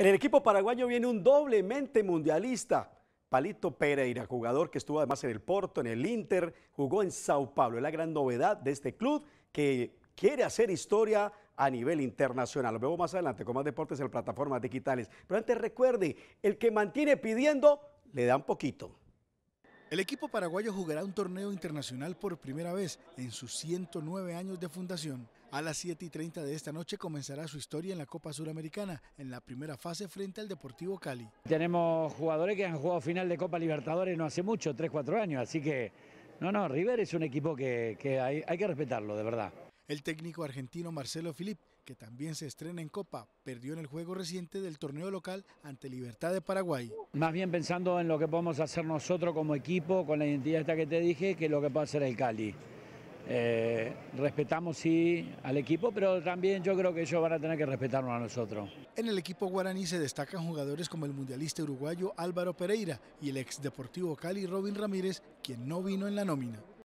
En el equipo paraguayo viene un doblemente mundialista. Palito Pereira, jugador que estuvo además en el Porto, en el Inter, jugó en Sao Paulo. Es la gran novedad de este club que quiere hacer historia a nivel internacional. Lo vemos más adelante con más deportes en plataformas digitales. Pero antes recuerde, el que mantiene pidiendo, le dan poquito. El equipo paraguayo jugará un torneo internacional por primera vez en sus 109 años de fundación. A las 7 y 30 de esta noche comenzará su historia en la Copa Suramericana, en la primera fase frente al Deportivo Cali. Tenemos jugadores que han jugado final de Copa Libertadores no hace mucho, 3, 4 años, así que no, no, River es un equipo que, hay que respetarlo, de verdad. El técnico argentino Marcelo Filip, que también se estrena en Copa, perdió en el juego reciente del torneo local ante Libertad de Paraguay. Más bien pensando en lo que podemos hacer nosotros como equipo, con la identidad esta que te dije, que lo que puede hacer el Cali. Eh, respetamos sí al equipo, pero también yo creo que ellos van a tener que respetarnos a nosotros. En el equipo guaraní se destacan jugadores como el mundialista uruguayo Álvaro Pereira y el ex Deportivo Cali Robin Ramírez, quien no vino en la nómina.